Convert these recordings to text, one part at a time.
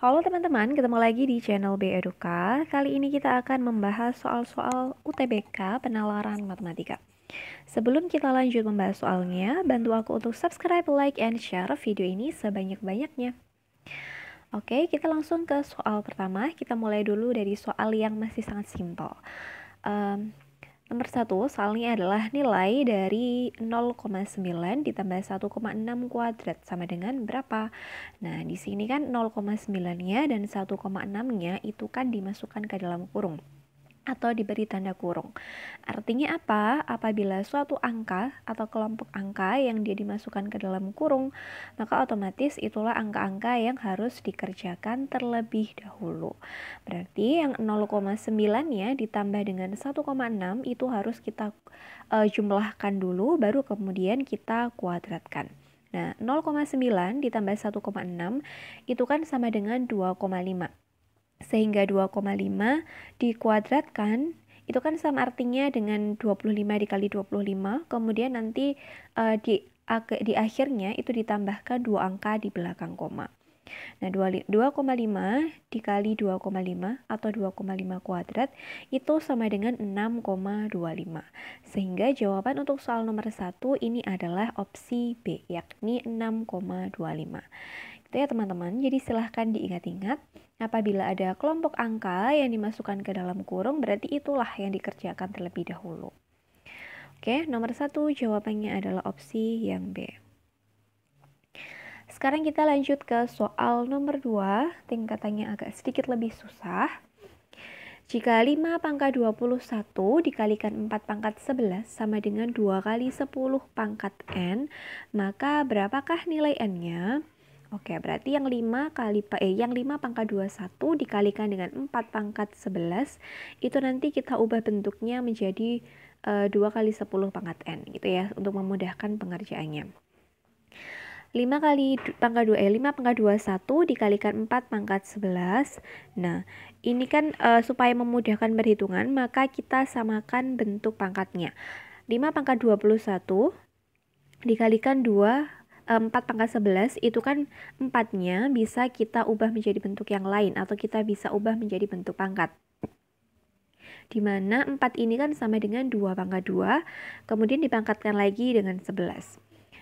Halo teman-teman, ketemu lagi di channel B Eduka. Kali ini kita akan membahas soal-soal UTBK penalaran matematika. Sebelum kita lanjut membahas soalnya, bantu aku untuk subscribe, like, and share video ini sebanyak-banyaknya. Oke, kita langsung ke soal pertama. Kita mulai dulu dari soal yang masih sangat simpel. Um, Nomor satu, soalnya adalah nilai dari 0,9 ditambah 1,6 kuadrat sama dengan berapa? Nah, di sini kan 0,9-nya dan 1,6-nya itu kan dimasukkan ke dalam kurung atau diberi tanda kurung. Artinya apa? Apabila suatu angka atau kelompok angka yang dia dimasukkan ke dalam kurung, maka otomatis itulah angka-angka yang harus dikerjakan terlebih dahulu. Berarti yang 0,9 ya ditambah dengan 1,6 itu harus kita e, jumlahkan dulu baru kemudian kita kuadratkan. Nah, 0,9 ditambah 1,6 itu kan sama dengan 2,5. Sehingga 2,5 dikuadratkan itu kan sama artinya dengan 25 dikali 25, kemudian nanti uh, di di akhirnya itu ditambahkan dua angka di belakang koma. Nah, 2,5 dikali 2,5 atau 2,5 kuadrat itu sama dengan 6,25. Sehingga jawaban untuk soal nomor 1 ini adalah opsi B, yakni 6,25. Itu ya teman-teman, jadi silahkan diingat-ingat Apabila ada kelompok angka yang dimasukkan ke dalam kurung, berarti itulah yang dikerjakan terlebih dahulu. Oke, nomor satu jawabannya adalah opsi yang B. Sekarang kita lanjut ke soal nomor 2, tingkatannya agak sedikit lebih susah. Jika 5 pangkat 21 dikalikan 4 pangkat 11 sama dengan 2 kali 10 pangkat N, maka berapakah nilai N-nya? Oke, berarti yang 5 kali eh yang 5 pangkat 21 dikalikan dengan 4 pangkat 11 itu nanti kita ubah bentuknya menjadi e, eh, 2 kali 10 pangkat N gitu ya untuk memudahkan pengerjaannya. 5 kali pangkat 2 eh 5 pangkat 21 dikalikan 4 pangkat 11. Nah, ini kan e, supaya memudahkan perhitungan, maka kita samakan bentuk pangkatnya. 5 pangkat 21 dikalikan 2 4 eh, pangkat 11 itu kan 4-nya bisa kita ubah menjadi bentuk yang lain atau kita bisa ubah menjadi bentuk pangkat dimana 4 ini kan sama dengan 2 pangkat 2, kemudian dipangkatkan lagi dengan 11.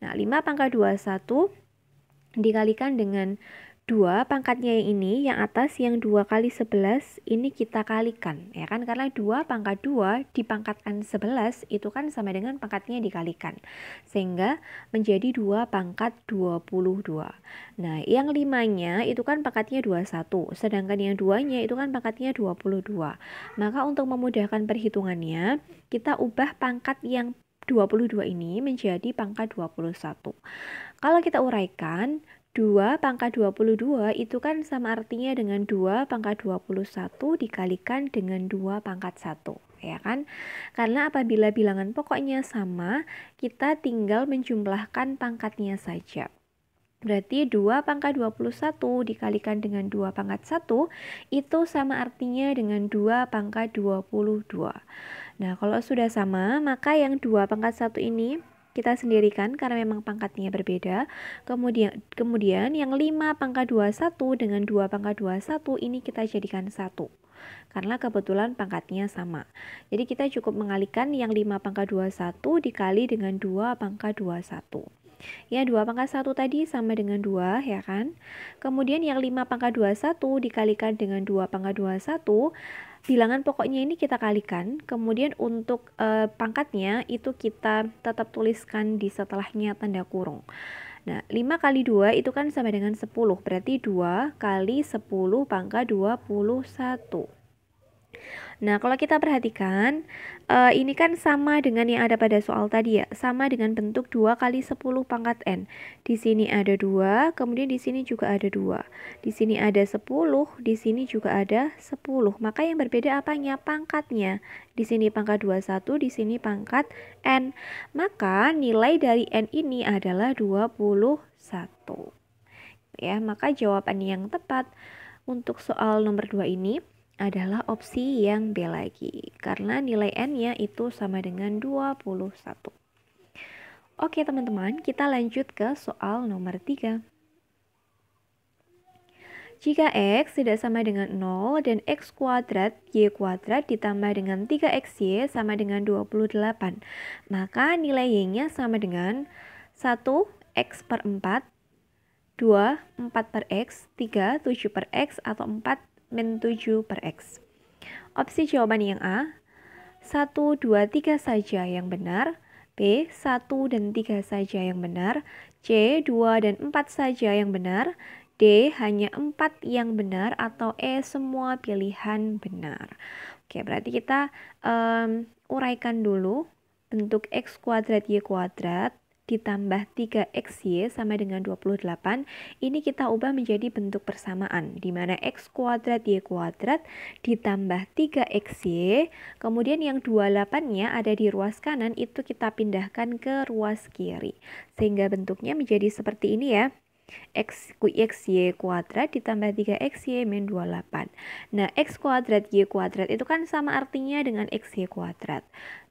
Nah, 5 pangkat 21 dikalikan dengan 2 pangkatnya yang ini, yang atas yang 2 kali 11, ini kita kalikan. Ya kan? Karena 2 pangkat 2 dipangkatkan 11, itu kan sama dengan pangkatnya dikalikan. Sehingga menjadi 2 pangkat 22. Nah, yang 5-nya itu kan pangkatnya 21, sedangkan yang 2-nya itu kan pangkatnya 22. Maka untuk memudahkan perhitungannya, kita ubah pangkat yang 22 ini menjadi pangkat 21. Kalau kita uraikan, 2 pangkat 22 itu kan sama artinya dengan 2 pangkat 21 dikalikan dengan 2 pangkat 1 ya kan karena apabila bilangan pokoknya sama kita tinggal menjumlahkan pangkatnya saja Berarti 2 pangkat 21 dikalikan dengan 2 pangkat 1 itu sama artinya dengan 2 pangkat 22. Nah, kalau sudah sama, maka yang 2 pangkat 1 ini kita sendirikan karena memang pangkatnya berbeda. Kemudian kemudian yang 5 pangkat 21 dengan 2 pangkat 21 ini kita jadikan 1 karena kebetulan pangkatnya sama. Jadi kita cukup mengalikan yang 5 pangkat 21 dikali dengan 2 pangkat 21. Ya, 2 pangkat 1 tadi sama dengan 2, ya kan? Kemudian yang 5 pangkat 21 dikalikan dengan 2 pangkat 21, bilangan pokoknya ini kita kalikan. Kemudian untuk e, pangkatnya itu kita tetap tuliskan di setelahnya tanda kurung. Nah, 5 kali 2 itu kan sama dengan 10, berarti 2 kali 10 pangkat 21. Nah, kalau kita perhatikan, uh, ini kan sama dengan yang ada pada soal tadi ya, sama dengan bentuk 2 kali 10 pangkat N. Di sini ada 2, kemudian di sini juga ada 2. Di sini ada 10, di sini juga ada 10. Maka yang berbeda apanya? Pangkatnya. Di sini pangkat 21, di sini pangkat N. Maka nilai dari N ini adalah 21 ya maka jawaban yang tepat untuk soal nomor 2 ini adalah opsi yang B lagi karena nilai N-nya itu sama dengan 21. Oke teman-teman, kita lanjut ke soal nomor 3. Jika X tidak sama dengan 0 dan X kuadrat, Y kuadrat ditambah dengan 3XY sama dengan 28, maka nilai Y-nya sama dengan 1X per 4, 2, 4 per X, 3, 7 per X, atau 4, min 7 per X. Opsi jawaban yang A, 1, 2, 3 saja yang benar, B, 1 dan 3 saja yang benar, C, 2 dan 4 saja yang benar, D, hanya 4 yang benar, atau E, semua pilihan benar. Oke, berarti kita um, uraikan dulu bentuk X kuadrat Y kuadrat ditambah 3xy sama dengan 28, ini kita ubah menjadi bentuk persamaan, di mana x kuadrat y kuadrat ditambah 3xy, kemudian yang 28-nya ada di ruas kanan, itu kita pindahkan ke ruas kiri. Sehingga bentuknya menjadi seperti ini ya x, X, Y kuadrat ditambah 3 X, Y min 28. Nah, x kuadrat, y kuadrat itu kan sama artinya dengan X, Y kuadrat.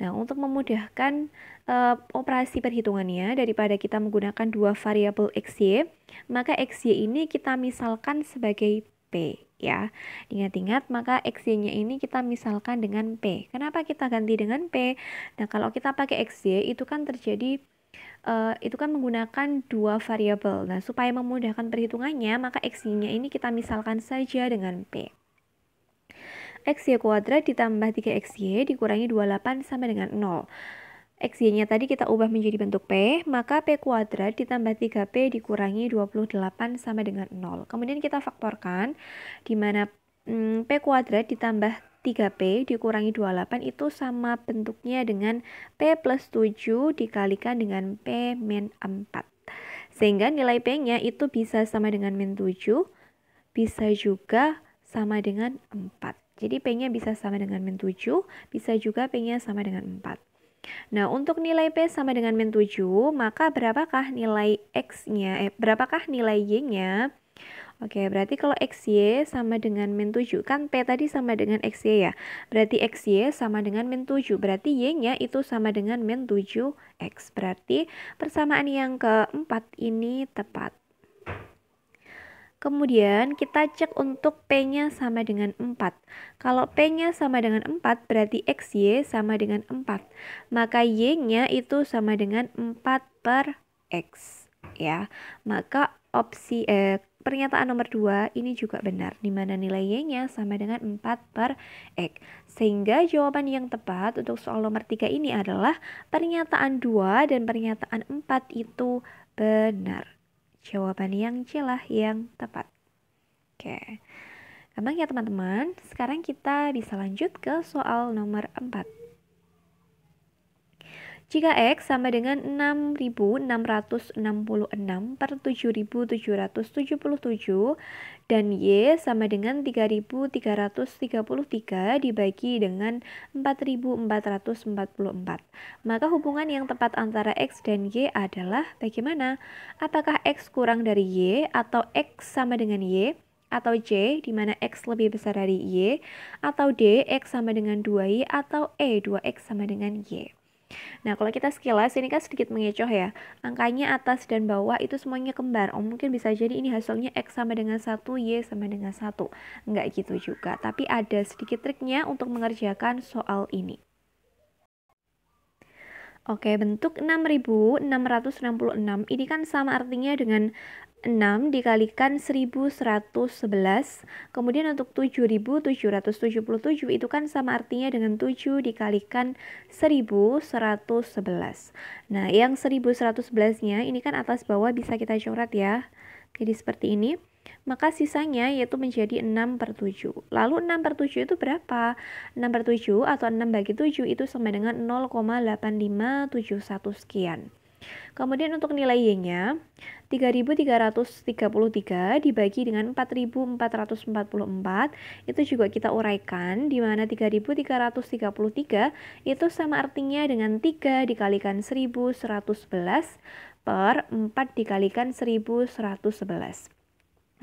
Nah, untuk memudahkan uh, operasi perhitungannya daripada kita menggunakan dua variabel X, Y maka X, Y ini kita misalkan sebagai P ya. Ingat-ingat maka XY-nya ini kita misalkan dengan P. Kenapa kita ganti dengan P? Nah, kalau kita pakai X, Y itu kan terjadi uh, itu kan menggunakan dua variabel. Nah, supaya memudahkan perhitungannya, maka x-nya ini kita misalkan saja dengan P. x xy kuadrat ditambah 3xy dikurangi 28 sama dengan 0. xy-nya tadi kita ubah menjadi bentuk P, maka P kuadrat ditambah 3P dikurangi 28 sama dengan 0. Kemudian kita faktorkan, di mana hmm, P kuadrat ditambah 3P dikurangi 28 itu sama bentuknya dengan P plus 7 dikalikan dengan P min 4. Sehingga nilai P-nya itu bisa sama dengan min 7, bisa juga sama dengan 4. Jadi P-nya bisa sama dengan min 7, bisa juga P-nya sama dengan 4. Nah, untuk nilai P sama dengan min 7, maka berapakah nilai X-nya, eh, berapakah nilai Y-nya? Oke, berarti kalau XY sama dengan min 7, kan P tadi sama dengan XY ya. Berarti XY sama dengan min 7, berarti Y-nya itu sama dengan min 7X. Berarti persamaan yang keempat ini tepat. Kemudian kita cek untuk P-nya sama dengan 4. Kalau P-nya sama dengan 4 berarti XY sama dengan 4. Maka Y-nya itu sama dengan 4 per X. Ya, maka opsi eh, Pernyataan nomor 2 ini juga benar, di mana nilai Y-nya sama dengan 4 per X. Sehingga jawaban yang tepat untuk soal nomor 3 ini adalah pernyataan 2 dan pernyataan 4 itu benar. Jawaban yang C yang tepat. Oke, gampang ya teman-teman. Sekarang kita bisa lanjut ke soal nomor 4. Jika X sama dengan 6666 per 7777 dan Y sama dengan 3333 dibagi dengan 4444. Maka hubungan yang tepat antara X dan Y adalah bagaimana? Apakah X kurang dari Y atau X sama dengan Y? atau C di mana X lebih besar dari Y, atau D X sama dengan 2Y, atau E 2X sama dengan Y. Nah, kalau kita sekilas, ini kan sedikit mengecoh ya. Angkanya atas dan bawah itu semuanya kembar. Oh, mungkin bisa jadi ini hasilnya X sama dengan 1, Y sama dengan 1. Enggak gitu juga. Tapi ada sedikit triknya untuk mengerjakan soal ini. Oke, bentuk 6666 ini kan sama artinya dengan 6 dikalikan 1111 kemudian untuk 7777 itu kan sama artinya dengan 7 dikalikan 1111 nah yang 1111 nya ini kan atas bawah bisa kita coret ya jadi seperti ini maka sisanya yaitu menjadi 6 per 7 lalu 6 per 7 itu berapa? 6 per 7 atau 6 bagi 7 itu sama dengan 0,8571 sekian Kemudian untuk nilai Y-nya, 3333 dibagi dengan 4444 itu juga kita uraikan di mana 3333 itu sama artinya dengan 3 dikalikan 1111 per 4 dikalikan 1111.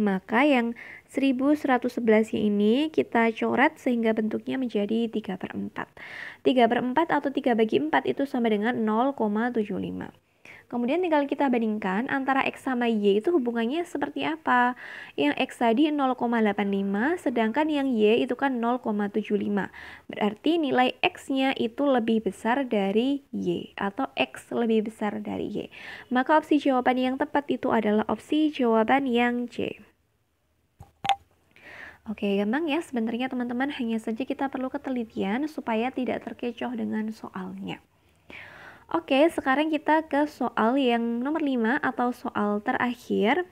Maka yang 1111 ini kita coret sehingga bentuknya menjadi 3 per 4. 3 per 4 atau 3 bagi 4 itu sama dengan 0,75. Kemudian tinggal kita bandingkan antara X sama Y itu hubungannya seperti apa. Yang X tadi 0,85 sedangkan yang Y itu kan 0,75. Berarti nilai X-nya itu lebih besar dari Y atau X lebih besar dari Y. Maka opsi jawaban yang tepat itu adalah opsi jawaban yang C. Oke, gampang ya. Sebenarnya teman-teman hanya saja kita perlu ketelitian supaya tidak terkecoh dengan soalnya. Oke, sekarang kita ke soal yang nomor 5 atau soal terakhir.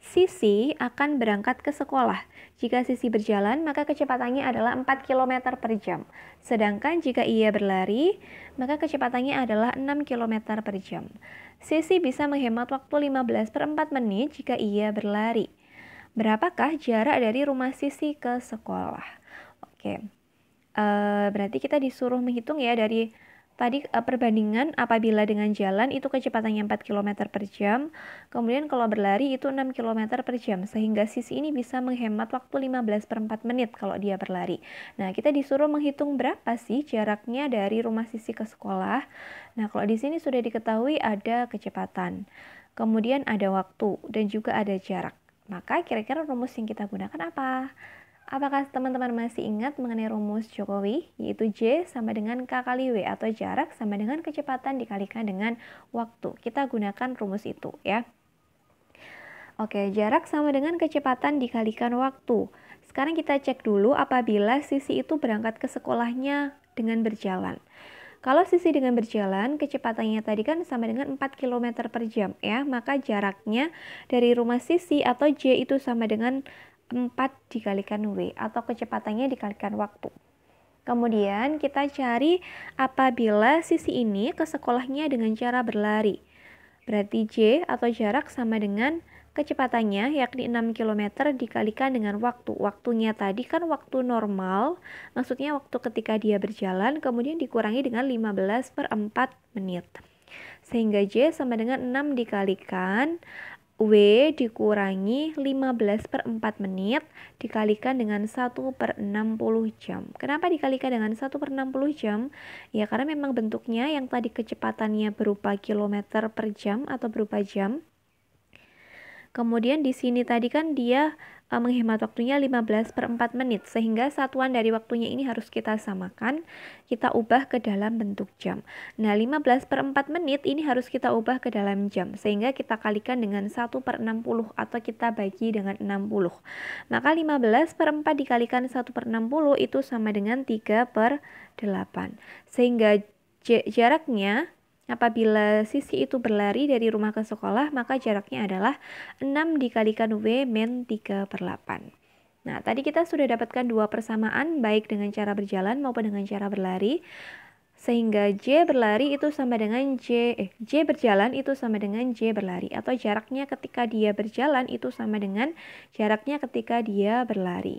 Sisi akan berangkat ke sekolah. Jika Sisi berjalan, maka kecepatannya adalah 4 km per jam. Sedangkan jika ia berlari, maka kecepatannya adalah 6 km per jam. Sisi bisa menghemat waktu 15 per 4 menit jika ia berlari. Berapakah jarak dari rumah Sisi ke sekolah? Oke, uh, berarti kita disuruh menghitung ya dari Tadi eh, perbandingan apabila dengan jalan itu kecepatannya 4 km per jam, kemudian kalau berlari itu 6 km per jam, sehingga sisi ini bisa menghemat waktu 15 per 4 menit kalau dia berlari. Nah, kita disuruh menghitung berapa sih jaraknya dari rumah sisi ke sekolah. Nah, kalau di sini sudah diketahui ada kecepatan, kemudian ada waktu, dan juga ada jarak. Maka kira-kira rumus yang kita gunakan apa? Apakah teman-teman masih ingat mengenai rumus Jokowi, yaitu J sama dengan K kali W atau jarak sama dengan kecepatan dikalikan dengan waktu. Kita gunakan rumus itu ya. Oke, jarak sama dengan kecepatan dikalikan waktu. Sekarang kita cek dulu apabila sisi itu berangkat ke sekolahnya dengan berjalan. Kalau sisi dengan berjalan, kecepatannya tadi kan sama dengan 4 km per jam ya, maka jaraknya dari rumah sisi atau J itu sama dengan 4 dikalikan W atau kecepatannya dikalikan waktu. Kemudian kita cari apabila sisi ini ke sekolahnya dengan cara berlari. Berarti J atau jarak sama dengan kecepatannya yakni 6 km dikalikan dengan waktu. Waktunya tadi kan waktu normal, maksudnya waktu ketika dia berjalan kemudian dikurangi dengan 15 per 4 menit. Sehingga J sama dengan 6 dikalikan W dikurangi 15 per 4 menit dikalikan dengan 1 per 60 jam. Kenapa dikalikan dengan 1 per 60 jam? Ya karena memang bentuknya yang tadi kecepatannya berupa kilometer per jam atau berupa jam. Kemudian di sini tadi kan dia Eh, menghemat waktunya 15 per 4 menit sehingga satuan dari waktunya ini harus kita samakan kita ubah ke dalam bentuk jam nah 15 per 4 menit ini harus kita ubah ke dalam jam sehingga kita kalikan dengan 1 per 60 atau kita bagi dengan 60 maka 15 per 4 dikalikan 1 per 60 itu sama dengan 3 per 8 sehingga jaraknya Apabila sisi itu berlari dari rumah ke sekolah, maka jaraknya adalah 6 dikalikan W men 3 per 8. Nah, tadi kita sudah dapatkan dua persamaan, baik dengan cara berjalan maupun dengan cara berlari sehingga J berlari itu sama dengan J eh, J berjalan itu sama dengan J berlari atau jaraknya ketika dia berjalan itu sama dengan jaraknya ketika dia berlari.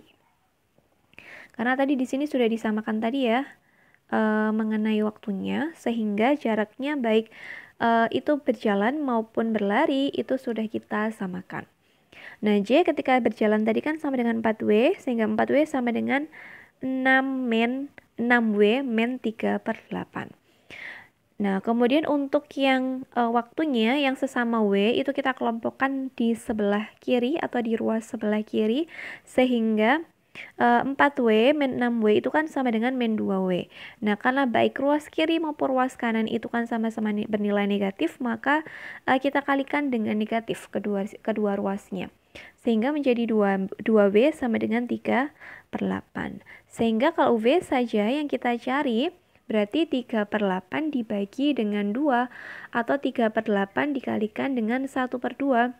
Karena tadi di sini sudah disamakan tadi ya uh, mengenai waktunya sehingga jaraknya baik uh, itu berjalan maupun berlari itu sudah kita samakan. Nah, J ketika berjalan tadi kan sama dengan 4W sehingga 4W sama dengan 6 men 6W men 3 per 8. Nah, kemudian untuk yang e, waktunya yang sesama W itu kita kelompokkan di sebelah kiri atau di ruas sebelah kiri sehingga 4 eh, W min 6 W itu kan sama dengan min 2 W. Nah karena baik ruas kiri maupun ruas kanan itu kan sama-sama bernilai negatif maka uh, kita kalikan dengan negatif kedua kedua ruasnya sehingga menjadi 2, 2W sama dengan 3 per 8. Sehingga kalau W saja yang kita cari berarti 3 per 8 dibagi dengan 2 atau 3 per 8 dikalikan dengan 1 per 2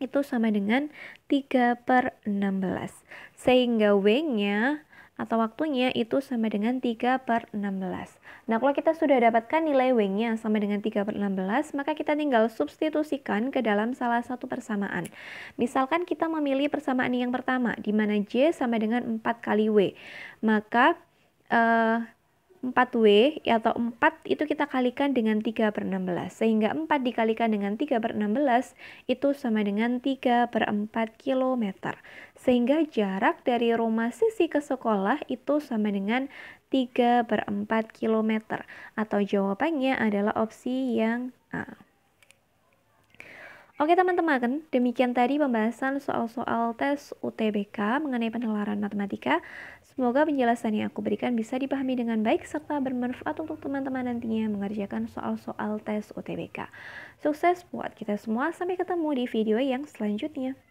itu sama dengan 3 per 16. Sehingga W-nya atau waktunya itu sama dengan 3 per 16. Nah, kalau kita sudah dapatkan nilai W-nya sama dengan 3 per 16, maka kita tinggal substitusikan ke dalam salah satu persamaan. Misalkan kita memilih persamaan yang pertama, di mana J sama dengan 4 kali W. Maka, eh, 4W ya, atau 4 itu kita kalikan dengan 3 per 16 sehingga 4 dikalikan dengan 3 per 16 itu sama dengan 3 per 4 km sehingga jarak dari rumah sisi ke sekolah itu sama dengan 3 per 4 km atau jawabannya adalah opsi yang A Oke teman-teman, demikian tadi pembahasan soal-soal tes UTBK mengenai penelaran matematika. Semoga penjelasan yang aku berikan bisa dipahami dengan baik serta bermanfaat untuk teman-teman nantinya mengerjakan soal-soal tes UTBK. Sukses buat kita semua, sampai ketemu di video yang selanjutnya.